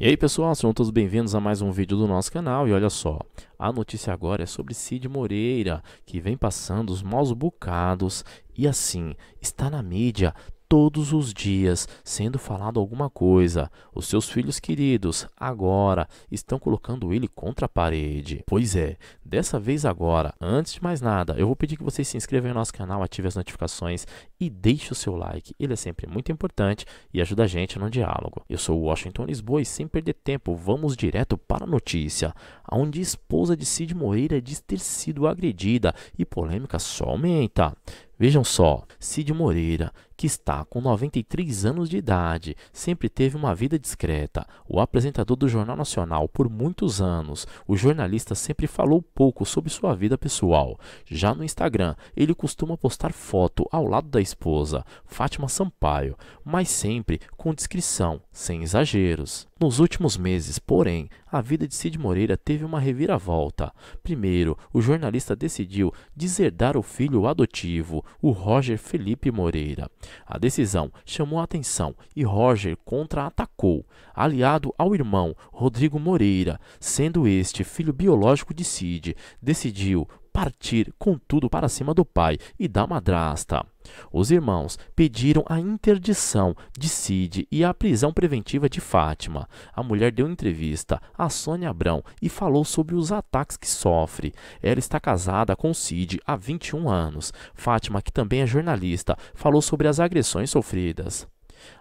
E aí pessoal, sejam todos bem-vindos a mais um vídeo do nosso canal e olha só, a notícia agora é sobre Cid Moreira, que vem passando os maus bocados e assim, está na mídia, todos os dias sendo falado alguma coisa. Os seus filhos queridos, agora, estão colocando ele contra a parede. Pois é, dessa vez agora, antes de mais nada, eu vou pedir que vocês se inscrevam no nosso canal, ativem as notificações e deixe o seu like. Ele é sempre muito importante e ajuda a gente no diálogo. Eu sou Washington Lisboa e sem perder tempo, vamos direto para a notícia, onde a esposa de Cid Moreira diz ter sido agredida e polêmica só aumenta. Vejam só, Cid Moreira, que está com 93 anos de idade, sempre teve uma vida discreta, o apresentador do Jornal Nacional por muitos anos, o jornalista sempre falou pouco sobre sua vida pessoal. Já no Instagram, ele costuma postar foto ao lado da esposa, Fátima Sampaio, mas sempre com descrição, sem exageros. Nos últimos meses, porém, a vida de Cid Moreira teve uma reviravolta. Primeiro, o jornalista decidiu deserdar o filho adotivo, o Roger Felipe Moreira. A decisão chamou a atenção e Roger contra-atacou, aliado ao irmão Rodrigo Moreira, sendo este filho biológico de Cid, decidiu partir com tudo para cima do pai e da madrasta. Os irmãos pediram a interdição de Cid e a prisão preventiva de Fátima. A mulher deu entrevista a Sônia Abrão e falou sobre os ataques que sofre. Ela está casada com Cid há 21 anos. Fátima, que também é jornalista, falou sobre as agressões sofridas.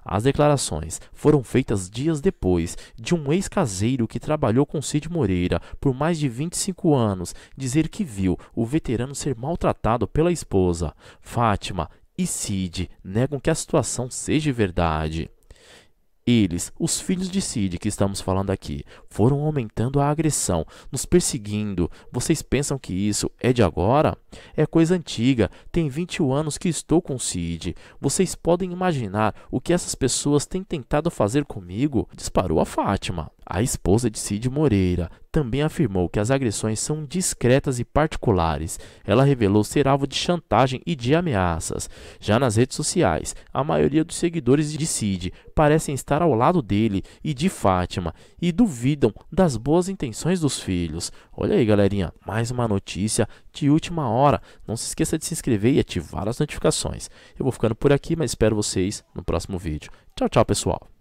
As declarações foram feitas dias depois de um ex-caseiro que trabalhou com Cid Moreira por mais de 25 anos dizer que viu o veterano ser maltratado pela esposa. Fátima e Cid negam que a situação seja verdade. Eles, os filhos de Sid que estamos falando aqui, foram aumentando a agressão, nos perseguindo. Vocês pensam que isso é de agora? É coisa antiga, tem 21 anos que estou com Sid. Vocês podem imaginar o que essas pessoas têm tentado fazer comigo? Disparou a Fátima. A esposa de Cid Moreira também afirmou que as agressões são discretas e particulares. Ela revelou ser alvo de chantagem e de ameaças. Já nas redes sociais, a maioria dos seguidores de Cid parecem estar ao lado dele e de Fátima e duvidam das boas intenções dos filhos. Olha aí, galerinha, mais uma notícia de última hora. Não se esqueça de se inscrever e ativar as notificações. Eu vou ficando por aqui, mas espero vocês no próximo vídeo. Tchau, tchau, pessoal.